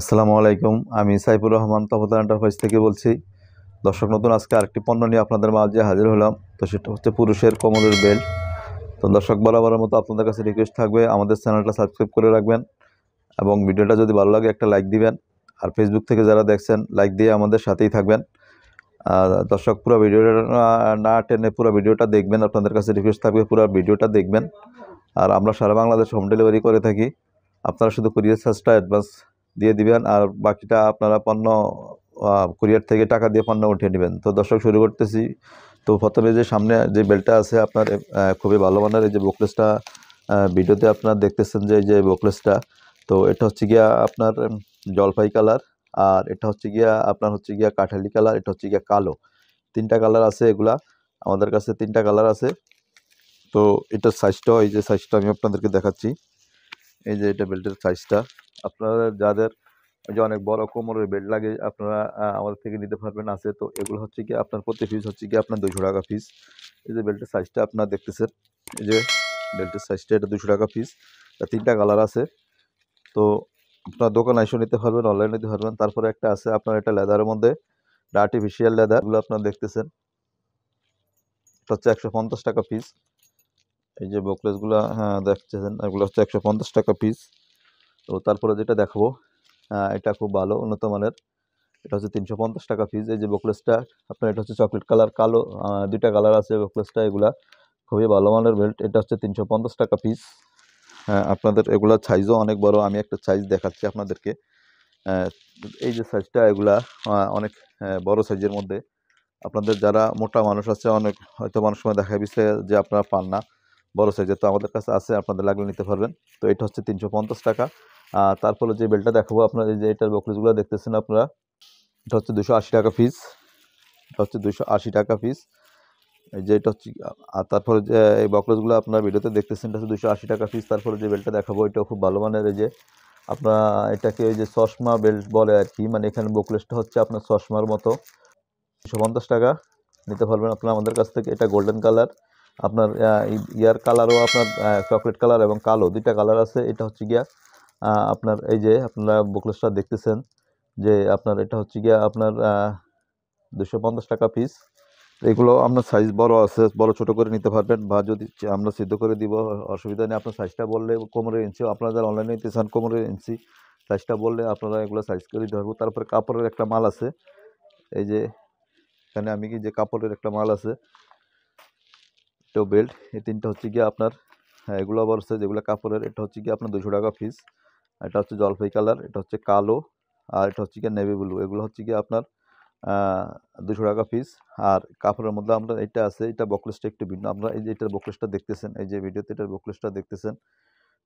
আসসালামু আলাইকুম আমি সাইফুর রহমান তপতার এন্টারপ্রাইজ থেকে বলছি দর্শক নতুন আজকে আরেকটি পণ্য নিয়ে আপনাদের মাঝে হাজির হলাম তো সেটা হচ্ছে পুরুষের কোমরের বেল্ট তো দর্শক বরাবরের মতো আপনাদের কাছে রিকোয়েস্ট থাকবে আমাদের চ্যানেলটা সাবস্ক্রাইব করে রাখবেন এবং ভিডিওটা যদি ভালো লাগে একটা লাইক দিবেন আর ফেসবুক থেকে যারা দেখছেন লাইক দিয়ে আমাদের সাথেই থাকবেন দর্শক পুরো ভিডিওটা না টেনে পুরো ভিডিওটা দেখবেন আপনাদের কাছে রিকোয়েস্ট থাকবে পুরো ভিডিওটা দেখবেন আর আমরা সারা বাংলাদেশ হোম ডেলিভারি করে থাকি আপনারা শুধু কুরিয়ার চার্জটা অ্যাডভান্স দিয়ে দিবেন আর বাকিটা আপনারা পণ্য কুরিয়ার থেকে টাকা দিয়ে পণ্য উঠিয়ে নেবেন তো দর্শক শুরু করতেছি তো প্রথমে যে সামনে যে বেলটা আছে আপনার খুবই ভালো মানের এই যে বোকলেসটা ভিডিওতে আপনার দেখতেছেন যে এই যে বোকলেসটা তো এটা হচ্ছে গিয়া আপনার জলপাই কালার আর এটা হচ্ছে গিয়া আপনার হচ্ছে গিয়া কাঠালি কালার এটা হচ্ছে গিয়া কালো তিনটা কালার আছে এগুলা আমাদের কাছে তিনটা কালার আছে তো এটার সাইজটা এই যে সাইজটা আমি আপনাদেরকে দেখাচ্ছি এই যে এটা বেল্টের সাইজটা আপনারা যাদের যে অনেক বড় কোমরের বেল্ট লাগে আপনারা আমাদের থেকে নিতে পারবেন আছে তো এগুলো হচ্ছে কি আপনার প্রতি ফিস হচ্ছে কি আপনার দুশো টাকা ফিস এই যে বেল্টের সাইজটা আপনারা দেখতেছেন এই যে বেল্টের সাইজটা এটা দুশো টাকা ফিস তিনটা কালার আছে তো আপনার দোকানে এসে নিতে পারবেন অনলাইনে নিতে পারবেন তারপরে একটা আছে আপনার এটা লেদারের মধ্যে আর্টিফিশিয়াল লেদারগুলো আপনারা দেখতেছেন এটা হচ্ছে একশো টাকা পিস এই যে বকলেসগুলো হ্যাঁ দেখতেছেন এগুলো হচ্ছে একশো পঞ্চাশ টাকা পিস তো তারপরে যেটা দেখাবো হ্যাঁ, এটা খুব ভালো উন্নত মানের এটা হচ্ছে তিনশো পঞ্চাশ টাকা পিস এই যে বকলেসটা আপনার এটা হচ্ছে চকলেট কালার কালো দুইটা কালার আছে বকলেসটা এগুলা খুবই ভালো মানের বেল্ট এটা হচ্ছে তিনশো পঞ্চাশ টাকা পিস হ্যাঁ আপনাদের এগুলা সাইজও অনেক বড় আমি একটা সাইজ দেখাচ্ছি আপনাদেরকে হ্যাঁ, এই যে সাইজটা এগুলা অনেক হ্যাঁ, বড় সাইজের মধ্যে আপনাদের যারা মোটা মানুষ আছে অনেক হয়তো মানুষ সময় দেখা গেছে যে আপনারা পান না বড় সাইজের তো আমাদের কাছে আছে আপনাদের লাগলে নিতে পারবেন তো এটা হচ্ছে তিনশো টাকা তারপরে যে বেলটা দেখাবো আপনার এই যে এটার বকরিজগুলো দেখতেছেন আপনারা এটা হচ্ছে দুশো টাকা পিস এটা হচ্ছে দুশো টাকা পিস যে এটা হচ্ছে আর তারপরে যে এই বকরজগুলো আপনার ভিডিওতে দেখতেছেন এটা হচ্ছে দুশো আশি টাকা পিস তারপরে যে বেল্টটা দেখাবো এটাও খুব ভালো মানের এই যে আপনার এটাকে ওই যে চশমা বেল্ট বলে আর কি মানে এখানে বকলেসটা হচ্ছে আপনার চশমার মতো দুশো পঞ্চাশ টাকা নিতে পারবেন আপনারা আমাদের কাছ থেকে এটা গোল্ডেন কালার আপনার ইয়ার কালারও আপনার চকলেট কালার এবং কালো দুইটা কালার আছে এটা হচ্ছে গিয়া আপনার এই যে আপনারা বুকলেসটা দেখতেছেন যে আপনার এটা হচ্ছে গিয়া আপনার দুশো টাকা পিস এগুলো আপনার সাইজ বড় আছে বড় ছোট করে নিতে পারবেন বা যদি আমরা সিদ্ধ করে দিব অসুবিধা নেই আপনার সাইজটা বললে কোমরের ইঞ্চি আপনারা যারা অনলাইনে নিতে চান কোমরের ইঞ্চি সাইজটা বললে আপনারা এগুলো সাইজ করে দিতে পারবো তারপরে কাপড়ের একটা মাল আছে এই যে এখানে আমি কি যে কাপড়ের একটা মাল আছে এটাও বেল্ট এই তিনটা হচ্ছে গিয়ে আপনার হ্যাঁ এগুলো আবার হচ্ছে যেগুলো কাপড়ের এটা হচ্ছে গিয়ে আপনার দুশো টাকা ফিস এটা হচ্ছে জলপাই কালার এটা হচ্ছে কালো আর এটা হচ্ছে গিয়ে নেভি ব্লু এগুলো হচ্ছে গিয়ে আপনার দুশো টাকা ফিস আর কাপড়ের মধ্যে আমরা এটা আছে এটা বকলেসটা একটু ভিন্ন আমরা এই যে এটার বকলেসটা দেখতেছেন এই যে ভিডিওতে এটার বকলেসটা দেখতেছেন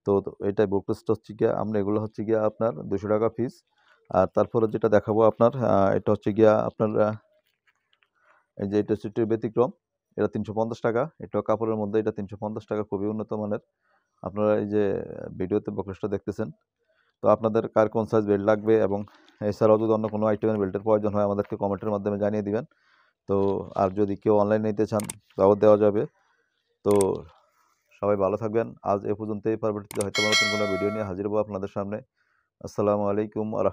তো এটা বকলেসটা হচ্ছে গিয়ে আমরা এগুলো হচ্ছে গিয়ে আপনার দুশো টাকা ফিস আর তারপরে যেটা দেখাবো আপনার এটা হচ্ছে গিয়া আপনার এই যে এটা হচ্ছে ব্যতিক্রম এটা তিনশো পঞ্চাশ টাকা এটা কাপড়ের মধ্যে এটা তিনশো পঞ্চাশ টাকা খুবই উন্নত মানের আপনারা এই যে ভিডিওতে বকলেসটা দেখতেছেন তো আপনাদের কার কোন সাইজ বেল্ট লাগবে এবং এছাড়াও যদি অন্য কোনো আইটেমের বেল্টের প্রয়োজন হয় আমাদেরকে কমেন্টের মাধ্যমে জানিয়ে দিবেন তো আর যদি কেউ অনলাইন নিতে চান তাও দেওয়া যাবে তো সবাই ভালো থাকবেন আজ এ পর্যন্ত এই হয়তো নতুন কোনো ভিডিও নিয়ে হাজির হবো আপনাদের সামনে আসসালামু আলাইকুম